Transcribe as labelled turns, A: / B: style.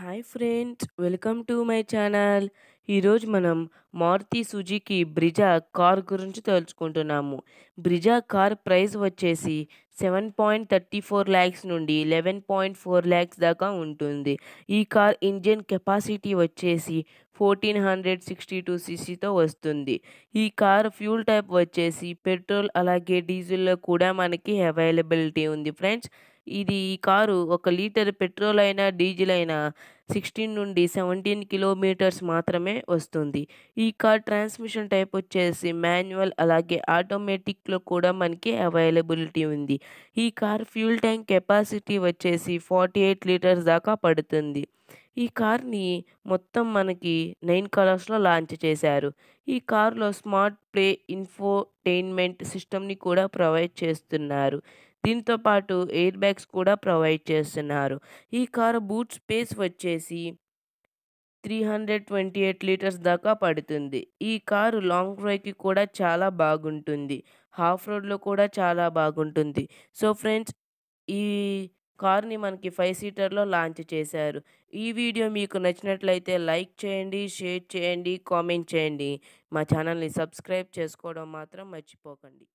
A: hi friends welcome to my channel ఈరోజు మనం Maruti Suzuki Brezza car గురించి తెలుసుకుంటున్నాము బ్రిజా కార్ ప్రైస్ వచ్చేసి seven point thirty four lakhs నుండి లెవెన్ పాయింట్ ఫోర్ ల్యాక్స్ దాకా ఉంటుంది ఈ కార్ ఇంజిన్ కెపాసిటీ వచ్చేసి ఫోర్టీన్ హండ్రెడ్ సిక్స్టీ టూ సీసీతో వస్తుంది ఈ కార్ ఫ్యూల్ టైప్ వచ్చేసి పెట్రోల్ అలాగే డీజిల్లో కూడా మనకి అవైలబిలిటీ ఉంది ఫ్రెండ్స్ ఇది ఈ కారు ఒక లీటర్ పెట్రోల్ అయినా డీజిల్ అయినా సిక్స్టీన్ నుండి సెవెంటీన్ కిలోమీటర్స్ మాత్రమే వస్తుంది ఈ కార్ ట్రాన్స్మిషన్ టైప్ వచ్చేసి మాన్యువల్ అలాగే ఆటోమేటిక్లో కూడా మనకి అవైలబిలిటీ ఉంది ఈ కార్ ఫ్యూల్ ట్యాంక్ కెపాసిటీ వచ్చేసి ఫార్టీ ఎయిట్ లీటర్స్ దాకా పడుతుంది ఈ కార్ని మొత్తం మనకి నైన్ కలర్స్లో లాంచ్ చేశారు ఈ కార్లో స్మార్ట్ ప్లే ఇన్ఫోటైన్మెంట్ సిస్టమ్ని కూడా ప్రొవైడ్ చేస్తున్నారు దీంతో పాటు ఎయిర్ బ్యాగ్స్ కూడా ప్రొవైడ్ చేస్తున్నారు ఈ కారు బూట్ స్పేస్ వచ్చేసి three hundred twenty eight litres దాకా పడుతుంది ఈ కారు లాంగ్ డ్రైవ్కి కూడా చాలా బాగుంటుంది హాఫ్ రోడ్లో కూడా చాలా బాగుంటుంది సో ఫ్రెండ్స్ ఈ కార్ని మనకి ఫైవ్ సీటర్లో లాంచ్ చేశారు ఈ వీడియో మీకు నచ్చినట్లయితే లైక్ చేయండి షేర్ చేయండి కామెంట్ చేయండి మా ఛానల్ని సబ్స్క్రైబ్ చేసుకోవడం మాత్రం మర్చిపోకండి